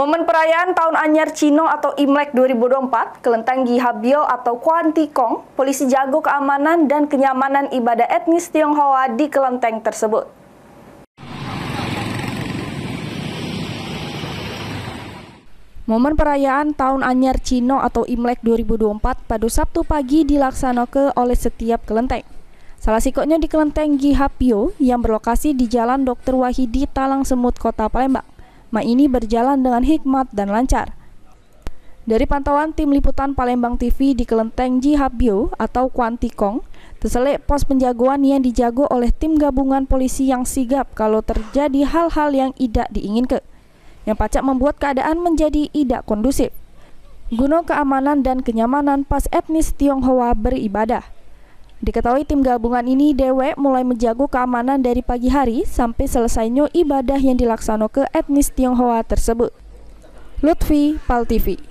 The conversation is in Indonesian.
Momen perayaan Tahun Anyar Cino atau Imlek 2024, Kelenteng Gihabio atau Kwan Tikong, polisi jago keamanan dan kenyamanan ibadah etnis Tionghoa di kelenteng tersebut. Momen perayaan Tahun Anyar Cino atau Imlek 2024 pada Sabtu pagi dilaksanakan oleh setiap kelenteng. Salah sikoknya di kelenteng Gihapio yang berlokasi di Jalan Dr. Wahidi, Talang Semut, Kota Palembang. Ma ini berjalan dengan hikmat dan lancar. Dari pantauan tim liputan Palembang TV di kelenteng Jihabio atau Kwantikong, terselip pos penjagoan yang dijago oleh tim gabungan polisi yang sigap kalau terjadi hal-hal yang tidak diinginkan, yang pacak membuat keadaan menjadi tidak kondusif. Guna keamanan dan kenyamanan pas etnis Tionghoa beribadah. Diketahui tim gabungan ini DW mulai menjago keamanan dari pagi hari sampai selesainya ibadah yang dilaksanakan ke etnis Tionghoa tersebut. Lutfi, Pal TV.